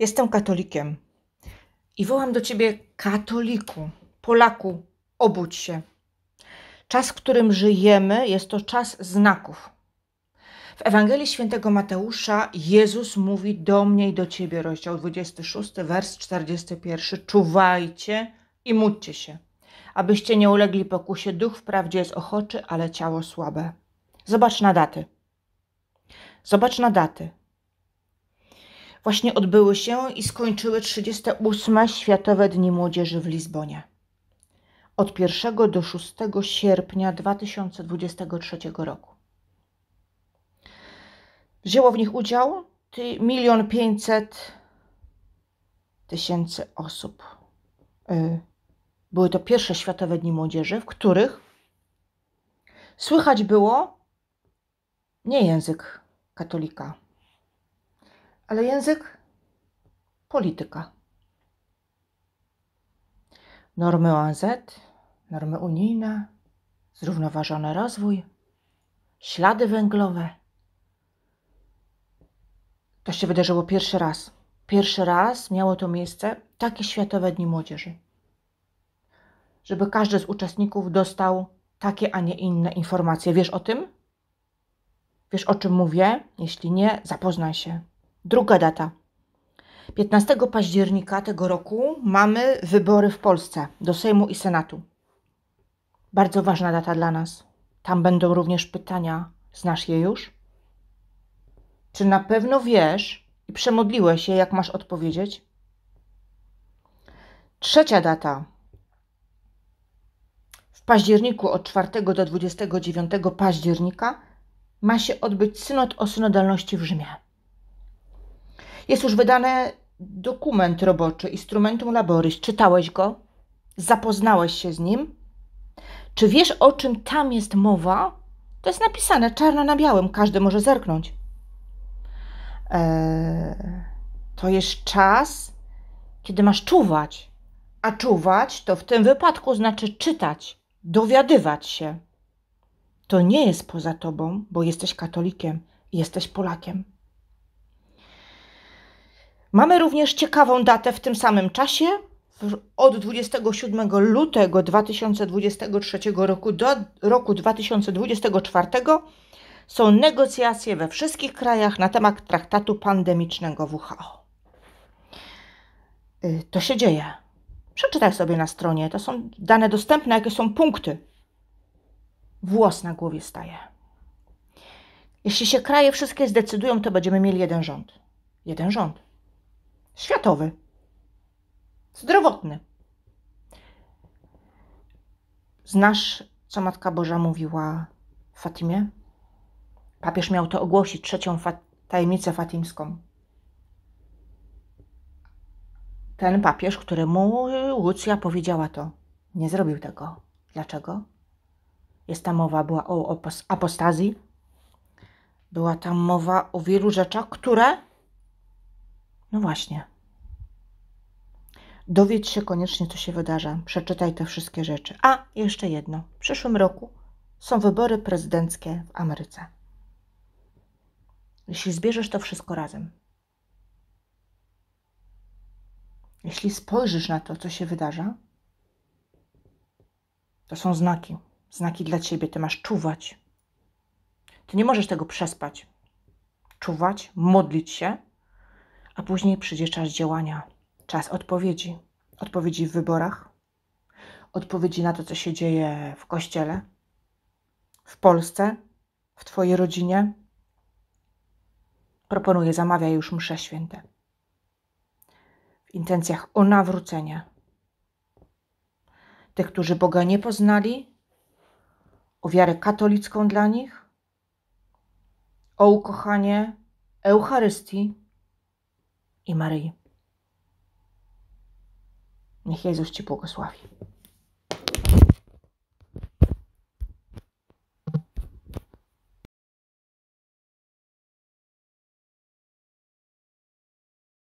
Jestem katolikiem i wołam do ciebie, katoliku, Polaku, obudź się. Czas, w którym żyjemy, jest to czas znaków. W Ewangelii Świętego Mateusza Jezus mówi do mnie i do ciebie, rozdział 26, wers 41. Czuwajcie i módlcie się, abyście nie ulegli pokusie. Duch wprawdzie jest ochoczy, ale ciało słabe. Zobacz na daty. Zobacz na daty właśnie odbyły się i skończyły 38 Światowe Dni Młodzieży w Lizbonie. Od 1 do 6 sierpnia 2023 roku. Wzięło w nich udział 1 500 tysięcy osób. Y, były to pierwsze Światowe Dni Młodzieży, w których słychać było nie język katolika, ale język polityka. Normy ONZ, normy unijne, zrównoważony rozwój, ślady węglowe. To się wydarzyło pierwszy raz. Pierwszy raz miało to miejsce takie Światowe Dni Młodzieży. Żeby każdy z uczestników dostał takie, a nie inne informacje. Wiesz o tym? Wiesz o czym mówię? Jeśli nie, zapoznaj się. Druga data. 15 października tego roku mamy wybory w Polsce do Sejmu i Senatu. Bardzo ważna data dla nas. Tam będą również pytania. Znasz je już? Czy na pewno wiesz i przemodliłeś się, jak masz odpowiedzieć? Trzecia data. W październiku od 4 do 29 października ma się odbyć synod o synodalności w Rzymie. Jest już wydany dokument roboczy Instrumentum Laboris. Czytałeś go? Zapoznałeś się z nim? Czy wiesz, o czym tam jest mowa? To jest napisane czarno na białym, każdy może zerknąć. Eee, to jest czas, kiedy masz czuwać. A czuwać to w tym wypadku znaczy czytać, dowiadywać się. To nie jest poza tobą, bo jesteś katolikiem, jesteś Polakiem. Mamy również ciekawą datę w tym samym czasie. Od 27 lutego 2023 roku do roku 2024 są negocjacje we wszystkich krajach na temat traktatu pandemicznego WHO. Y, to się dzieje. Przeczytaj sobie na stronie. To są dane dostępne, jakie są punkty. Włos na głowie staje. Jeśli się kraje wszystkie zdecydują, to będziemy mieli jeden rząd. Jeden rząd światowy, zdrowotny. Znasz, co Matka Boża mówiła Fatimie? Papież miał to ogłosić, trzecią fa tajemnicę fatimską. Ten papież, któremu Łucja powiedziała to, nie zrobił tego. Dlaczego? Jest ta mowa była o apostazji, była tam mowa o wielu rzeczach, które no właśnie. Dowiedz się koniecznie, co się wydarza. Przeczytaj te wszystkie rzeczy. A, jeszcze jedno. W przyszłym roku są wybory prezydenckie w Ameryce. Jeśli zbierzesz to wszystko razem, jeśli spojrzysz na to, co się wydarza, to są znaki. Znaki dla ciebie. Ty masz czuwać. Ty nie możesz tego przespać. Czuwać, modlić się a później przyjdzie czas działania, czas odpowiedzi. Odpowiedzi w wyborach, odpowiedzi na to, co się dzieje w kościele, w Polsce, w Twojej rodzinie. Proponuję, zamawiaj już msze święte. W intencjach o nawrócenie. Tych, którzy Boga nie poznali, o wiarę katolicką dla nich, o ukochanie Eucharystii i Maryi. Niech Jezus Ci błogosławi.